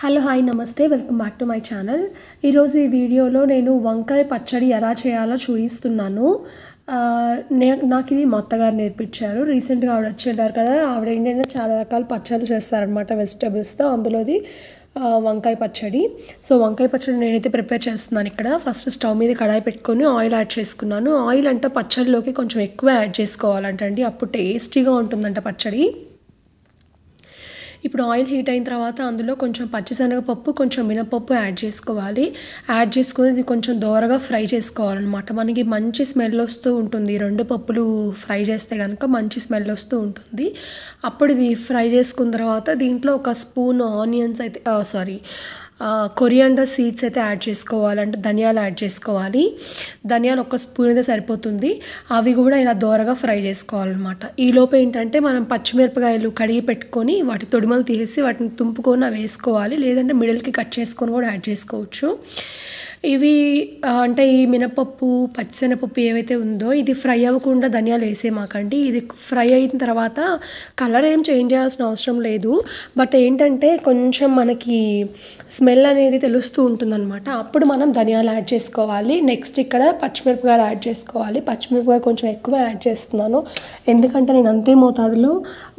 hello hi నమస్తే welcome back to my channel ఈరోజు ఈ వీడియోలో నేను వంకాయ పచ్చడి ఎలా చేయాలో చూపిస్తున్నాను నాకు ఇది మా అత్తగారు నేర్పించారు రీసెంట్గా ఆవిడ వచ్చేటారు కదా ఆవిడ ఏంటంటే చాలా రకాల పచ్చళ్ళు చేస్తారనమాట వెజిటబుల్స్తో అందులోది వంకాయ పచ్చడి సో వంకాయ పచ్చడి నేనైతే ప్రిపేర్ చేస్తున్నాను ఇక్కడ ఫస్ట్ స్టవ్ మీద కడాయి పెట్టుకొని ఆయిల్ యాడ్ చేసుకున్నాను ఆయిల్ అంటే పచ్చడిలోకి కొంచెం ఎక్కువ యాడ్ చేసుకోవాలంటండి అప్పుడు టేస్టీగా ఉంటుందంట పచ్చడి ఇప్పుడు ఆయిల్ హీట్ అయిన తర్వాత అందులో కొంచెం పచ్చిశనగపప్పు కొంచెం మినపప్పు యాడ్ చేసుకోవాలి యాడ్ చేసుకుని ఇది కొంచెం దోరగా ఫ్రై చేసుకోవాలన్నమాట మనకి మంచి స్మెల్ వస్తూ ఉంటుంది రెండు పప్పులు ఫ్రై చేస్తే కనుక మంచి స్మెల్ వస్తూ ఉంటుంది అప్పుడు ఇది ఫ్రై చేసుకున్న తర్వాత దీంట్లో ఒక స్పూన్ ఆనియన్స్ అయితే సారీ కొరియాండర్ సీడ్స్ అయితే యాడ్ చేసుకోవాలంటే ధనియాలు యాడ్ చేసుకోవాలి ధనియాలు ఒక స్పూన్ అయితే సరిపోతుంది అవి కూడా ఇలా దోరగా ఫ్రై చేసుకోవాలన్నమాట లోపు ఏంటంటే మనం పచ్చిమిరపకాయలు కడిగి పెట్టుకొని వాటి తొడిమలు తీసేసి వాటిని తుంపుకొని వేసుకోవాలి లేదంటే మిడిల్కి కట్ చేసుకొని కూడా యాడ్ చేసుకోవచ్చు ఇవి అంటే ఈ మినపప్పు పచ్చిశనగపప్పు ఏవైతే ఉందో ఇది ఫ్రై అవ్వకుండా ధనియాలు వేసేమాకండి ఇది ఫ్రై అయిన తర్వాత కలర్ ఏం చేంజ్ చేయాల్సిన అవసరం లేదు బట్ ఏంటంటే కొంచెం మనకి స్మెల్ అనేది తెలుస్తూ ఉంటుందన్నమాట అప్పుడు మనం ధనియాలు యాడ్ చేసుకోవాలి నెక్స్ట్ ఇక్కడ పచ్చిమిరపకాయలు యాడ్ చేసుకోవాలి పచ్చిమిరపకాయ కొంచెం ఎక్కువ యాడ్ చేస్తున్నాను ఎందుకంటే నేను అంతే మోతాదులో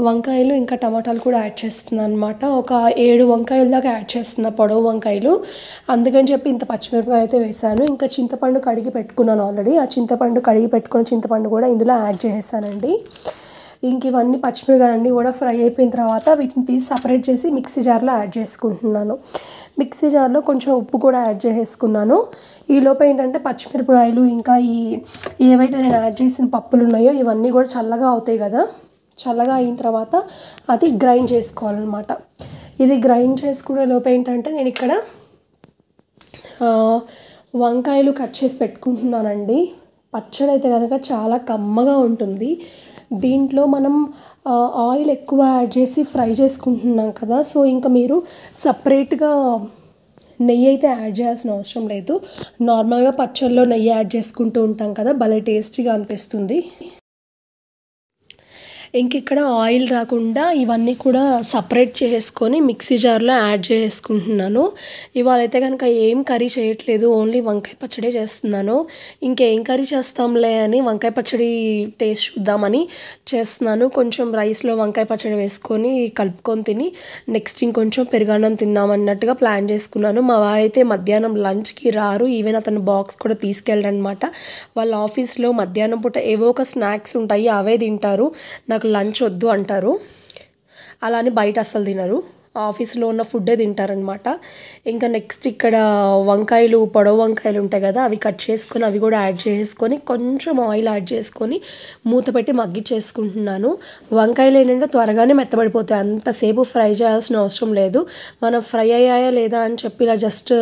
వంకాయలు ఇంకా టమాటాలు కూడా యాడ్ చేస్తున్నాను అనమాట ఒక ఏడు వంకాయల దాకా యాడ్ చేస్తున్నా పొడవు వంకాయలు అందుకని చెప్పి ఇంత పచ్చిమిరపకాయ అయితే వేసాను ఇంకా చింతపండు కడిగి పెట్టుకున్నాను ఆల్రెడీ ఆ చింతపండు కడిగి పెట్టుకున్న చింతపండు కూడా ఇందులో యాడ్ చేసేసానండి ఇంక ఇవన్నీ పచ్చిమిరకాయలన్నీ కూడా ఫ్రై అయిపోయిన తర్వాత వీటిని తీసి సపరేట్ చేసి మిక్సీ జార్లో యాడ్ చేసుకుంటున్నాను మిక్సీ జార్లో కొంచెం ఉప్పు కూడా యాడ్ చేసేసుకున్నాను ఈలోపు ఏంటంటే పచ్చిమిరపకాయలు ఇంకా ఈ ఏవైతే నేను యాడ్ చేసిన పప్పులు ఉన్నాయో ఇవన్నీ కూడా చల్లగా అవుతాయి కదా చల్లగా అయిన తర్వాత అది గ్రైండ్ చేసుకోవాలన్నమాట ఇది గ్రైండ్ చేసుకునే లోపు ఏంటంటే నేను ఇక్కడ వంకాయలు కట్ చేసి పెట్టుకుంటున్నానండి పచ్చడి అయితే కనుక చాలా కమ్మగా ఉంటుంది దీంట్లో మనం ఆయిల్ ఎక్కువ యాడ్ చేసి ఫ్రై చేసుకుంటున్నాం కదా సో ఇంకా మీరు సపరేట్గా నెయ్యి అయితే యాడ్ చేయాల్సిన అవసరం లేదు నార్మల్గా పచ్చళ్ళలో నెయ్యి యాడ్ చేసుకుంటూ ఉంటాం కదా భలే టేస్టీగా అనిపిస్తుంది ఇంక ఇక్కడ ఆయిల్ రాకుండా ఇవన్నీ కూడా సపరేట్ చేసుకొని మిక్సీ జార్లో యాడ్ చేసుకుంటున్నాను ఇవాళ అయితే కనుక ఏం కర్రీ చేయట్లేదు ఓన్లీ వంకాయ పచ్చడి చేస్తున్నాను ఇంకేం కర్రీ చేస్తాంలే అని వంకాయ పచ్చడి టేస్ట్ చూద్దామని చేస్తున్నాను కొంచెం రైస్లో వంకాయ పచ్చడి వేసుకొని కలుపుకొని తిని నెక్స్ట్ ఇంకొంచెం పెరుగన్నం తిందాం అన్నట్టుగా ప్లాన్ చేసుకున్నాను మా వారైతే మధ్యాహ్నం లంచ్కి రారు ఈవెన్ అతను బాక్స్ కూడా తీసుకెళ్ళడం అనమాట వాళ్ళ ఆఫీస్లో మధ్యాహ్నం పూట ఏవో ఒక స్నాక్స్ ఉంటాయి అవే తింటారు నాకు నాకు లంచ్ వద్దు అంటారు అలా అని బయట అస్సలు తినరు ఆఫీస్లో ఉన్న ఫుడ్డే తింటారనమాట ఇంకా నెక్స్ట్ ఇక్కడ వంకాయలు పొడవు వంకాయలు ఉంటాయి కదా అవి కట్ చేసుకొని అవి కూడా యాడ్ చేసుకొని కొంచెం ఆయిల్ యాడ్ చేసుకొని మూత పెట్టి చేసుకుంటున్నాను వంకాయలు ఏంటంటే త్వరగానే మెత్తబడిపోతాయి అంతసేపు ఫ్రై చేయాల్సిన అవసరం లేదు మనం ఫ్రై అయ్యాయా లేదా అని చెప్పి ఇలా జస్ట్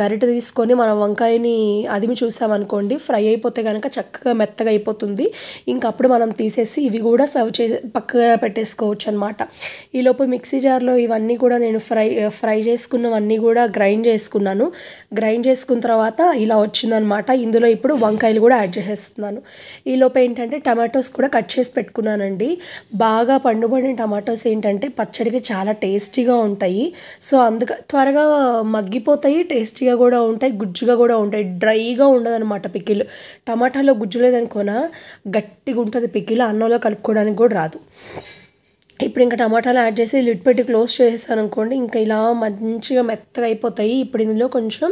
గరిట తీసుకొని మనం వంకాయని అదిమి చూసామనుకోండి ఫ్రై అయిపోతే కనుక చక్కగా మెత్తగా అయిపోతుంది ఇంకప్పుడు మనం తీసేసి ఇవి కూడా సర్వ్ చేసి పక్కగా పెట్టేసుకోవచ్చు అనమాట ఈలోపు మిక్సీ జార్లో దాంట్లో ఇవన్నీ కూడా నేను ఫ్రై ఫ్రై చేసుకున్నవన్నీ కూడా గ్రైండ్ చేసుకున్నాను గ్రైండ్ చేసుకున్న తర్వాత ఇలా వచ్చిందనమాట ఇందులో ఇప్పుడు వంకాయలు కూడా యాడ్ చేసేస్తున్నాను ఈలోపు ఏంటంటే టమాటోస్ కూడా కట్ చేసి పెట్టుకున్నానండి బాగా పండుబడిన టమాటోస్ ఏంటంటే పచ్చడికి చాలా టేస్టీగా ఉంటాయి సో అందుక త్వరగా మగ్గిపోతాయి టేస్టీగా కూడా ఉంటాయి గుజ్జుగా కూడా ఉంటాయి డ్రైగా ఉండదనమాట పికిల్ టమాటాలో గుజ్జు లేదనుకోనా గట్టిగా ఉంటుంది పికిల్ అన్నంలో కలుపుకోవడానికి కూడా రాదు ఇప్పుడు ఇంకా టమాటాలు యాడ్ చేసి లిడ్ పెట్టి క్లోజ్ చేసేసాను అనుకోండి ఇంకా ఇలా మంచిగా మెత్తగా అయిపోతాయి ఇప్పుడు ఇందులో కొంచెం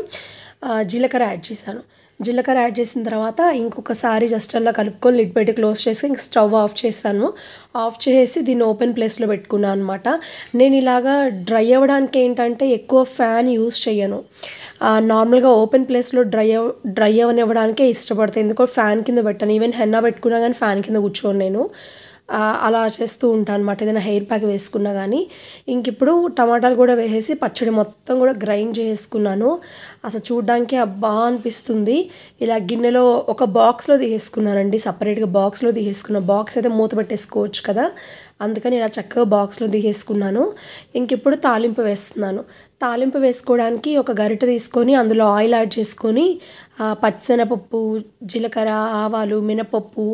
జీలకర్ర యాడ్ చేశాను జీలకర్ర యాడ్ చేసిన తర్వాత ఇంకొకసారి జస్ట్ అలా కలుపుకొని లిడ్ పెట్టి క్లోజ్ చేసి ఇంక స్టవ్ ఆఫ్ చేశాను ఆఫ్ చేసి దీన్ని ఓపెన్ ప్లేస్లో పెట్టుకున్నాను అనమాట నేను ఇలాగా డ్రై అవ్వడానికి ఏంటంటే ఎక్కువ ఫ్యాన్ యూస్ చేయను నార్మల్గా ఓపెన్ ప్లేస్లో డ్రై డ్రై అవనివ్వడానికే ఇష్టపడతాయి ఎందుకంటే ఫ్యాన్ కింద పెట్టాను ఈవెన్ హెన్నా పెట్టుకున్నా కానీ ఫ్యాన్ కింద కూర్చోను నేను అలా చేస్తూ ఉంటాను అనమాట ఏదైనా హెయిర్ ప్యాక్ వేసుకున్నా కానీ ఇంక ఇప్పుడు టమాటాలు కూడా వేసేసి పచ్చడి మొత్తం కూడా గ్రైండ్ చేసుకున్నాను అసలు చూడడానికి అబ్బా అనిపిస్తుంది ఇలా గిన్నెలో ఒక బాక్స్లో తీసేసుకున్నానండి సపరేట్గా బాక్స్లో తీసేసుకున్న బాక్స్ అయితే మూత పెట్టేసుకోవచ్చు కదా అందుకని ఇలా చక్కగా బాక్స్లో తీసేసుకున్నాను ఇంకిప్పుడు తాలింపు వేస్తున్నాను తాలింపు వేసుకోవడానికి ఒక గరిట తీసుకొని అందులో ఆయిల్ యాడ్ చేసుకొని పచ్చిసెనపప్పు జీలకర్ర ఆవాలు మినపప్పు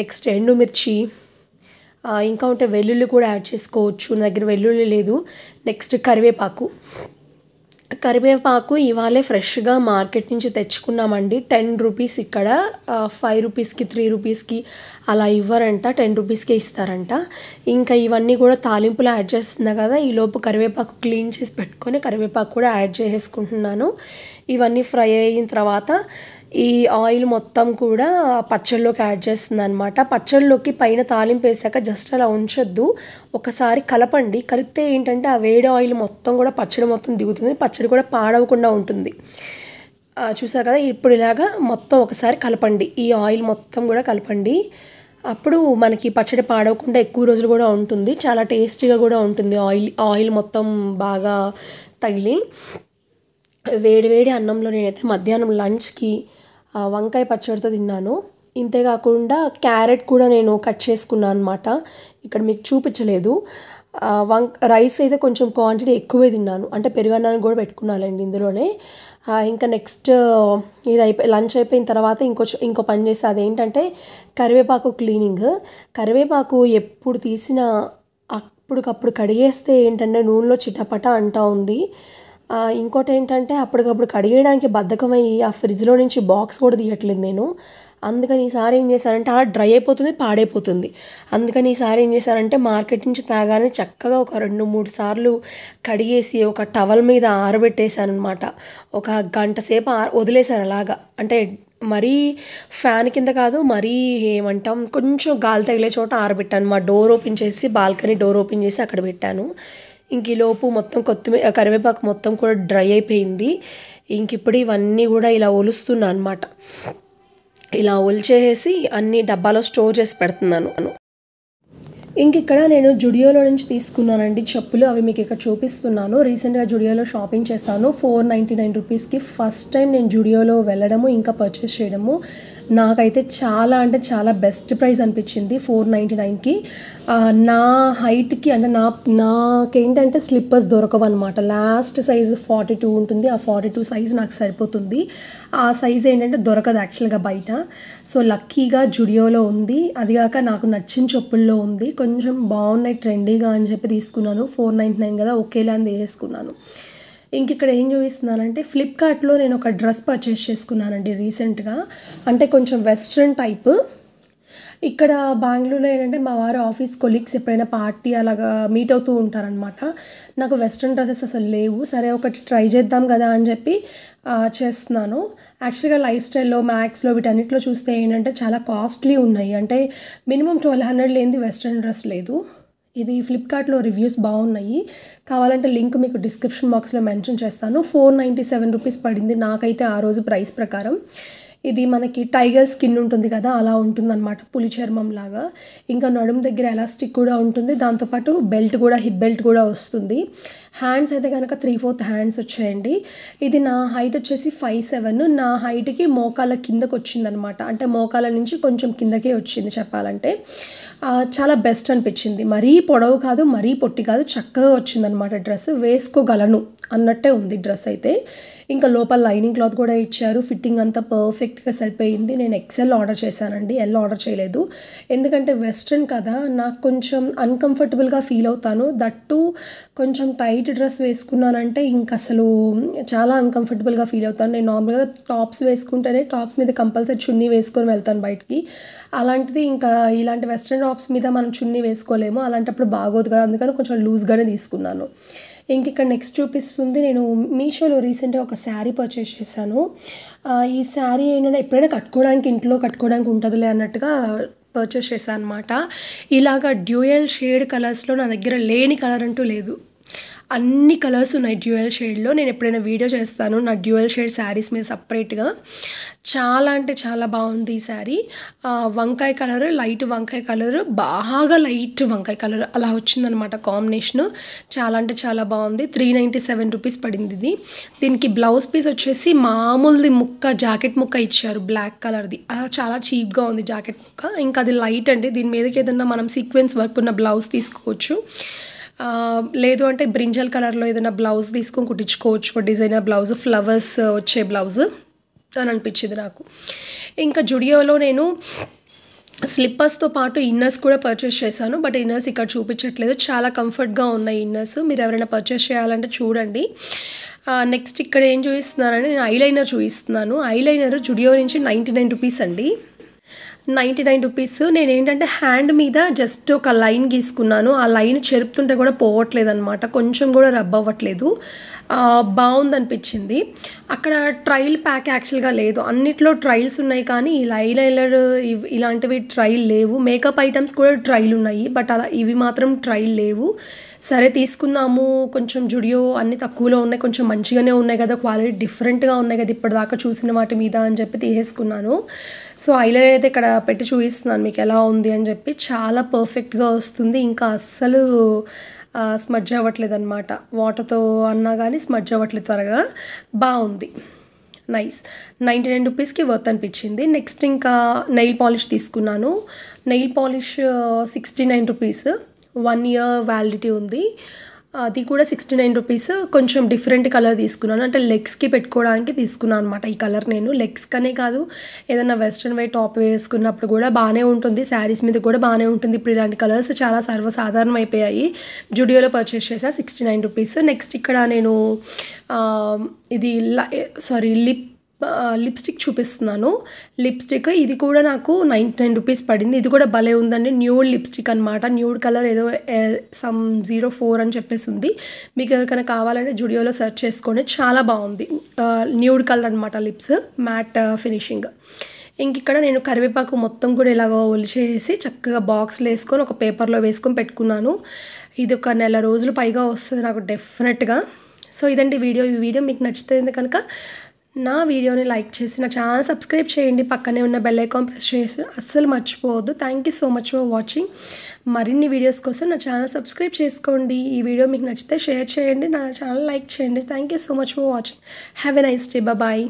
నెక్స్ట్ ఎండుమిర్చి ఇంకా ఉంటే వెల్లుల్లి కూడా యాడ్ చేసుకోవచ్చు నా దగ్గర వెల్లుల్లి లేదు నెక్స్ట్ కరివేపాకు కరివేపాకు ఇవాళే ఫ్రెష్గా మార్కెట్ నుంచి తెచ్చుకున్నామండి టెన్ రూపీస్ ఇక్కడ ఫైవ్ రూపీస్కి త్రీ రూపీస్కి అలా ఇవ్వరంట టెన్ రూపీస్కే ఇస్తారంట ఇంకా ఇవన్నీ కూడా తాలింపులు యాడ్ చేస్తున్నా కదా ఈలోపు కరివేపాకు క్లీన్ చేసి పెట్టుకొని కరివేపాకు కూడా యాడ్ చేసుకుంటున్నాను ఇవన్నీ ఫ్రై అయిన తర్వాత ఈ ఆయిల్ మొత్తం కూడా పచ్చళ్ళలోకి యాడ్ చేస్తుంది అనమాట పచ్చళ్ళలోకి పైన తాలింపు వేసాక జస్ట్ అలా ఉంచొద్దు ఒకసారి కలపండి కలిపితే ఏంటంటే ఆ వేడి ఆయిల్ మొత్తం కూడా పచ్చడి మొత్తం దిగుతుంది పచ్చడి కూడా పాడవకుండా ఉంటుంది చూసారు కదా ఇప్పుడు ఇలాగా మొత్తం ఒకసారి కలపండి ఈ ఆయిల్ మొత్తం కూడా కలపండి అప్పుడు మనకి పచ్చడి పాడవకుండా ఎక్కువ రోజులు కూడా ఉంటుంది చాలా టేస్టీగా కూడా ఉంటుంది ఆయిల్ ఆయిల్ మొత్తం బాగా తగిలి వేడివేడి అన్నంలో నేనైతే మధ్యాహ్నం లంచ్కి వంకాయ పచ్చడితో తిన్నాను ఇంతే కాకుండా క్యారెట్ కూడా నేను కట్ చేసుకున్నాను అనమాట ఇక్కడ మీకు చూపించలేదు వంక రైస్ అయితే కొంచెం క్వాంటిటీ ఎక్కువే తిన్నాను అంటే పెరుగన్నాన్ని కూడా పెట్టుకున్నానండి ఇందులోనే ఇంకా నెక్స్ట్ ఇది అయిపోయి లంచ్ అయిపోయిన తర్వాత ఇంకో ఇంకో పని చేస్తే అదేంటంటే కరివేపాకు క్లీనింగ్ కరివేపాకు ఎప్పుడు తీసిన అప్పటికప్పుడు కడిగేస్తే ఏంటంటే నూనెలో చిటపట అంటా ఉంది ఇంకోటి ఏంటంటే అప్పటికప్పుడు కడిగేయడానికి బద్ధకమై ఆ ఫ్రిడ్జ్లో నుంచి బాక్స్ కూడా తీయట్లేదు నేను అందుకని ఈసారి ఏం చేశానంటే ఆ డ్రై అయిపోతుంది పాడైపోతుంది అందుకని ఈసారి ఏం చేశానంటే మార్కెట్ నుంచి తాగానే చక్కగా ఒక రెండు మూడు సార్లు కడిగేసి ఒక టవల్ మీద ఆరబెట్టేశాను అనమాట ఒక గంట సేపు వదిలేశారు అలాగా అంటే మరీ ఫ్యాన్ కింద కాదు మరీ ఏమంటాం కొంచెం గాలి తగిలే చోట ఆరబెట్టాను మా డోర్ ఓపెన్ చేసి బాల్కనీ డోర్ ఓపెన్ చేసి అక్కడ పెట్టాను ఇంక ఈలోపు మొత్తం కొత్తిమీర కరివేపాకు మొత్తం కూడా డ్రై అయిపోయింది ఇంక ఇప్పుడు ఇవన్నీ కూడా ఇలా ఒలుస్తున్నా అనమాట ఇలా ఒలిచేసి అన్ని డబ్బాలో స్టోర్ చేసి పెడుతున్నాను ఇంక ఇక్కడ నేను జుడియోలో నుంచి తీసుకున్నానండి చెప్పులు అవి మీకు ఇక్కడ చూపిస్తున్నాను రీసెంట్గా జుడియోలో షాపింగ్ చేశాను ఫోర్ నైంటీ నైన్ రూపీస్కి ఫస్ట్ టైం నేను జుడియోలో వెళ్ళడము ఇంకా పర్చేస్ చేయడము నాకైతే చాలా అంటే చాలా బెస్ట్ ప్రైస్ అనిపించింది ఫోర్ నైంటీ నైన్కి నా హైట్కి అంటే నా నాకేంటంటే స్లిప్పర్స్ దొరకవు అనమాట లాస్ట్ సైజ్ ఫార్టీ టూ ఉంటుంది ఆ ఫార్టీ టూ సైజ్ నాకు సరిపోతుంది ఆ సైజ్ ఏంటంటే దొరకదు యాక్చువల్గా బయట సో లక్కీగా జుడియోలో ఉంది అదిగాక నాకు నచ్చిన చెప్పుల్లో ఉంది కొంచెం బాగున్నాయి ట్రెండీగా అని చెప్పి తీసుకున్నాను ఫోర్ నైంటీ నైన్ కదా ఒకేలా అని వేసుకున్నాను ఇంక ఇక్కడ ఏం చూపిస్తున్నానంటే ఫ్లిప్కార్ట్లో నేను ఒక డ్రెస్ పర్చేస్ చేసుకున్నానండి రీసెంట్గా అంటే కొంచెం వెస్ట్రన్ టైప్ ఇక్కడ బెంగళూరులో ఏంటంటే మా వారు ఆఫీస్ కొలీగ్స్ ఎప్పుడైనా పార్టీ అలాగా మీట్ అవుతూ ఉంటారనమాట నాకు వెస్ట్రన్ డ్రెస్సెస్ అసలు లేవు సరే ఒకటి ట్రై చేద్దాం కదా అని చెప్పి చేస్తున్నాను యాక్చువల్గా లైఫ్ స్టైల్లో మ్యాక్స్లో వీటన్నిటిలో చూస్తే ఏంటంటే చాలా కాస్ట్లీ ఉన్నాయి అంటే మినిమం ట్వెల్వ్ హండ్రెడ్ లేనిది వెస్ట్రన్ డ్రెస్ లేదు ఇది ఫ్లిప్కార్ట్లో రివ్యూస్ బాగున్నాయి కావాలంటే లింక్ మీకు డిస్క్రిప్షన్ బాక్స్లో మెన్షన్ చేస్తాను ఫోర్ నైంటీ సెవెన్ రూపీస్ పడింది నాకైతే ఆ రోజు ప్రైస్ ప్రకారం ఇది మనకి టైగర్ స్కిన్ ఉంటుంది కదా అలా ఉంటుంది అనమాట పులి చర్మం లాగా ఇంకా నడుము దగ్గర ఎలాస్టిక్ కూడా ఉంటుంది దాంతోపాటు బెల్ట్ కూడా హిప్ బెల్ట్ కూడా వస్తుంది హ్యాండ్స్ అయితే కనుక త్రీ ఫోర్త్ హ్యాండ్స్ వచ్చాయండి ఇది నా హైట్ వచ్చేసి ఫైవ్ సెవెన్ నా హైట్కి మోకాల కిందకు అనమాట అంటే మోకాల నుంచి కొంచెం కిందకే వచ్చింది చెప్పాలంటే చాలా బెస్ట్ అనిపించింది మరీ పొడవు కాదు మరీ పొట్టి కాదు చక్కగా వచ్చిందనమాట డ్రెస్ వేసుకోగలను అన్నట్టే ఉంది డ్రెస్ అయితే ఇంకా లోపల లైనింగ్ క్లాత్ కూడా ఇచ్చారు ఫిట్టింగ్ అంతా పర్ఫెక్ట్గా సరిపోయింది నేను ఎక్సెల్ ఆర్డర్ చేశానండి ఎల్ ఆర్డర్ చేయలేదు ఎందుకంటే వెస్ట్రన్ కదా నాకు కొంచెం అన్కంఫర్టబుల్గా ఫీల్ అవుతాను దట్టు కొంచెం టైట్ డ్రెస్ వేసుకున్నానంటే ఇంక అసలు చాలా అన్కంఫర్టబుల్గా ఫీల్ అవుతాను నేను నార్మల్గా టాప్స్ వేసుకుంటేనే టాప్స్ మీద కంపల్సరీ చున్నీ వేసుకొని వెళ్తాను బయటికి అలాంటిది ఇంకా ఇలాంటి వెస్ట్రన్ టాప్స్ మీద మనం చున్నీ వేసుకోలేము అలాంటప్పుడు బాగోదు కదా అందుకని కొంచెం లూజ్గానే తీసుకున్నాను ఇంక ఇక్కడ నెక్స్ట్ చూపిస్తుంది నేను మీషోలో రీసెంట్గా ఒక శారీ పర్చేస్ చేశాను ఈ శారీ ఏంటంటే ఎప్పుడైనా కట్టుకోవడానికి ఇంట్లో కట్టుకోవడానికి ఉంటుందిలే అన్నట్టుగా పర్చేస్ చేశాను అనమాట ఇలాగ డ్యూయల్ షేడ్ కలర్స్లో నా దగ్గర లేని కలర్ అంటూ లేదు అన్ని కలర్స్ ఉన్నాయి డ్యూయల్ షేడ్లో నేను ఎప్పుడైనా వీడియో చేస్తాను నా డ్యూయల్ షేడ్ శారీస్ మీద సపరేట్గా చాలా అంటే చాలా బాగుంది ఈ శారీ వంకాయ కలర్ లైట్ వంకాయ కలర్ బాగా లైట్ వంకాయ కలర్ అలా వచ్చిందనమాట కాంబినేషన్ చాలా అంటే చాలా బాగుంది త్రీ నైంటీ సెవెన్ రూపీస్ పడింది ఇది దీనికి బ్లౌజ్ పీస్ వచ్చేసి మామూలుది ముక్క జాకెట్ ముక్క ఇచ్చారు బ్లాక్ కలర్ది చాలా చీప్గా ఉంది జాకెట్ ముక్క ఇంకా అది లైట్ అండి దీని మీదకి ఏదన్నా మనం సీక్వెన్స్ వర్క్ ఉన్న బ్లౌజ్ తీసుకోవచ్చు లేదు అంటే బ్రింజల్ కలర్లో ఏదైనా బ్లౌజ్ తీసుకొని కుట్టించుకోవచ్చు డిజైనర్ బ్లౌజ్ ఫ్లవర్స్ వచ్చే బ్లౌజ్ అని అనిపించింది నాకు ఇంకా జుడియోలో నేను స్లిప్పర్స్తో పాటు ఇన్నర్స్ కూడా పర్చేస్ చేశాను బట్ ఇన్నర్స్ ఇక్కడ చూపించట్లేదు చాలా కంఫర్ట్గా ఉన్నాయి ఇన్నర్స్ మీరు ఎవరైనా పర్చేస్ చేయాలంటే చూడండి నెక్స్ట్ ఇక్కడ ఏం చూపిస్తున్నానంటే నేను ఐలైనర్ చూపిస్తున్నాను ఐలైనర్ జుడియో నుంచి నైంటీ నైన్ రూపీస్ అండి నైంటీ నైన్ రూపీస్ నేను ఏంటంటే హ్యాండ్ మీద జస్ట్ ఒక లైన్ గీసుకున్నాను ఆ లైన్ చెరుపుతుంటే కూడా పోవట్లేదు అనమాట కొంచెం కూడా రబ్ అవ్వట్లేదు బాగుందనిపించింది అక్కడ ట్రైల్ ప్యాక్ యాక్చువల్గా లేదు అన్నిట్లో ట్రైల్స్ ఉన్నాయి కానీ ఈ లైలైలర్ ఇలాంటివి ట్రైల్ లేవు మేకప్ ఐటమ్స్ కూడా ట్రయల్ ఉన్నాయి బట్ అలా ఇవి మాత్రం ట్రైల్ లేవు సరే తీసుకుందాము కొంచెం జుడియో అన్నీ తక్కువలో ఉన్నాయి కొంచెం మంచిగానే ఉన్నాయి కదా క్వాలిటీ డిఫరెంట్గా ఉన్నాయి కదా ఇప్పటిదాకా చూసిన వాటి మీద అని చెప్పి తీసేసుకున్నాను సో ఐలర్ అయితే ఇక్కడ పెట్టి చూపిస్తున్నాను మీకు ఎలా ఉంది అని చెప్పి చాలా పర్ఫెక్ట్గా వస్తుంది ఇంకా అస్సలు స్మడ్జ్ అవ్వట్లేదు అనమాట వాటర్తో అన్నా కానీ స్మడ్జ్ అవ్వట్లేదు త్వరగా బాగుంది నైస్ నైంటీ నైన్ రూపీస్కి వర్త్ అనిపించింది నెక్స్ట్ ఇంకా నెయిల్ పాలిష్ తీసుకున్నాను nail polish sixty nine rupees one year validity ఉంది అది కూడా సిక్స్టీ నైన్ రూపీస్ కొంచెం డిఫరెంట్ కలర్ తీసుకున్నాను అంటే లెగ్స్కి పెట్టుకోవడానికి తీసుకున్నాను అనమాట ఈ కలర్ నేను లెగ్స్ కనే కాదు ఏదైనా వెస్ట్రన్ వే టాప్ వేసుకున్నప్పుడు కూడా బాగానే ఉంటుంది శారీస్ మీద కూడా బాగానే ఉంటుంది ఇప్పుడు ఇలాంటి కలర్స్ చాలా సర్వసాధారణం అయిపోయాయి జుడియోలో పర్చేస్ చేసా సిక్స్టీ నైన్ రూపీస్ నెక్స్ట్ ఇక్కడ నేను ఇది సారీ లిప్ లిప్స్టిక్ చూపిస్తున్నాను లిప్స్టిక్ ఇది కూడా నాకు నైంటీ నైన్ రూపీస్ పడింది ఇది కూడా భలే ఉందండి న్యూడ్ లిప్స్టిక్ అనమాట న్యూడ్ కలర్ ఏదో సమ్ జీరో ఫోర్ అని చెప్పేసి ఉంది మీకు ఎవరికైనా కావాలంటే జుడియోలో సెర్చ్ చేసుకోండి చాలా బాగుంది న్యూడ్ కలర్ అనమాట లిప్స్ మ్యాట్ ఫినిషింగ్ ఇంక ఇక్కడ నేను కరివేపాకు మొత్తం కూడా ఇలాగ ఒలిచేసి చక్కగా బాక్స్లో వేసుకొని ఒక పేపర్లో వేసుకొని పెట్టుకున్నాను ఇది ఒక నెల రోజులు పైగా వస్తుంది నాకు డెఫినెట్గా సో ఇదండి వీడియో ఈ వీడియో మీకు నచ్చితే కనుక నా వీడియోని లైక్ చేసి నా ఛానల్ సబ్స్క్రైబ్ చేయండి పక్కనే ఉన్న బెల్ ఐకాన్ ప్రెస్ చేసి అస్సలు మర్చిపోవద్దు thank you so much for watching మరిన్ని వీడియోస్ కోసం నా ఛానల్ సబ్స్క్రైబ్ చేసుకోండి ఈ వీడియో మీకు నచ్చితే షేర్ చేయండి నా ఛానల్ లైక్ చేయండి thank you so much for watching have a nice day bye